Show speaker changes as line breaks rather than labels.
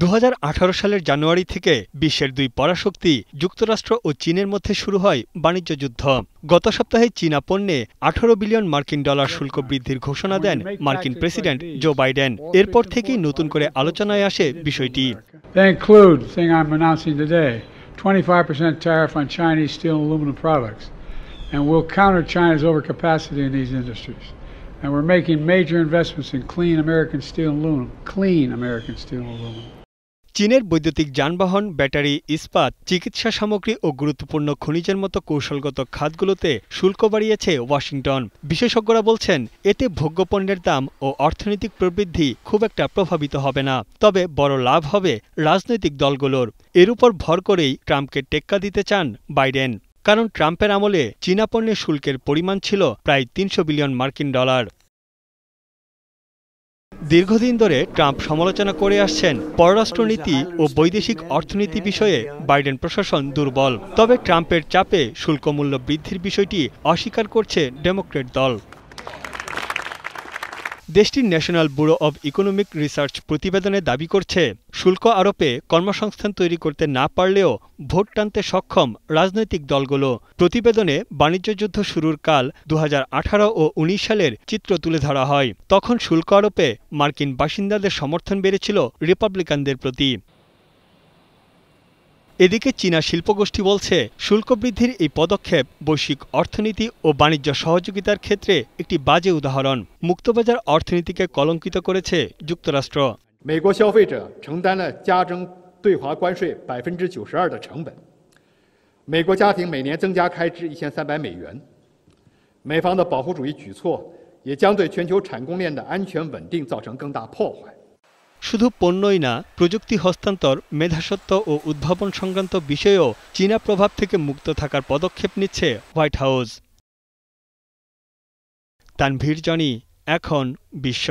দু সালের জানুয়ারি থেকে বিশ্বের দুই পরাশক্তি যুক্তরাষ্ট্র ও চীনের মধ্যে শুরু হয় বাণিজ্য যুদ্ধ গত সপ্তাহে চীনা পণ্যে আঠারো বিলিয়ন মার্কিন ডলার শুল্ক বৃদ্ধির ঘোষণা দেন মার্কিন প্রেসিডেন্ট জো বাইডেন এরপর থেকেই নতুন করে আলোচনায় আসে বিষয়টি
25% tariff on Chinese steel and aluminum products, and will counter China's overcapacity in these industries. And we're making major investments in clean American steel and aluminum, clean American steel and aluminum.
চীনের বৈদ্যুতিক যানবাহন battery ইস্পাত চিকিৎসা সামগ্রী ও গুরুত্বপূর্ণ খনিজের মতো কৌশলগত খাতগুলোতে শুল্ক বাড়িয়েছে ওয়াশিংটন বিশেষজ্ঞরা বলছেন এতে ভোগ্যপণ্যের দাম ও অর্থনৈতিক প্রবৃদ্ধি খুব একটা প্রভাবিত হবে না তবে বড় লাভ হবে রাজনৈতিক দলগুলোর এর উপর ভর করেই ট্রাম্পকে টেক্কা দিতে চান বাইডেন কারণ ট্রাম্পের আমলে চীনা পণ্যের শুল্কের পরিমাণ ছিল প্রায় তিনশো বিলিয়ন মার্কিন ডলার দীর্ঘদিন ধরে ট্রাম্প সমালোচনা করে আসছেন পররাষ্ট্রনীতি ও বৈদেশিক অর্থনীতি বিষয়ে বাইডেন প্রশাসন দুর্বল তবে ট্রাম্পের চাপে শুল্কমূল্য বৃদ্ধির বিষয়টি অস্বীকার করছে ডেমোক্রেট দল দেশটির National Bureau of Economic Research প্রতিবেদনে দাবি করছে শুল্ক আরোপে কর্মসংস্থান তৈরি করতে না পারলেও ভোট টানতে সক্ষম রাজনৈতিক দলগুলো প্রতিবেদনে বাণিজ্য যুদ্ধ শুরুর কাল দু ও উনিশ সালের চিত্র তুলে ধরা হয় তখন শুল্ক আরোপে মার্কিন বাসিন্দাদের সমর্থন বেড়েছিল রিপাবলিকানদের প্রতি এদিকে চীনা শিল্পগোষ্ঠী বলছে শুল্ক বৃদ্ধির এই পদক্ষেপ বৈশ্বিক অর্থনীতি ও বাণিজ্য সহযোগিতার ক্ষেত্রে একটি বাজে উদাহরণ মুক্তবাজার অর্থনীতিকে কলঙ্কিত করেছে
যুক্তরাষ্ট্র যুক্তরাষ্ট্র 美方的保护主义举措也将对全球产供链的安全稳定造成更大破坏。শুধু পণ্যই না প্রযুক্তি হস্তান্তর মেধাসত্ব ও উদ্ভাবন
সংক্রান্ত বিষয়েও চীনা প্রভাব থেকে মুক্ত থাকার পদক্ষেপ নিচ্ছে হোয়াইট হাউস তানভীর জনি এখন বিশ্ব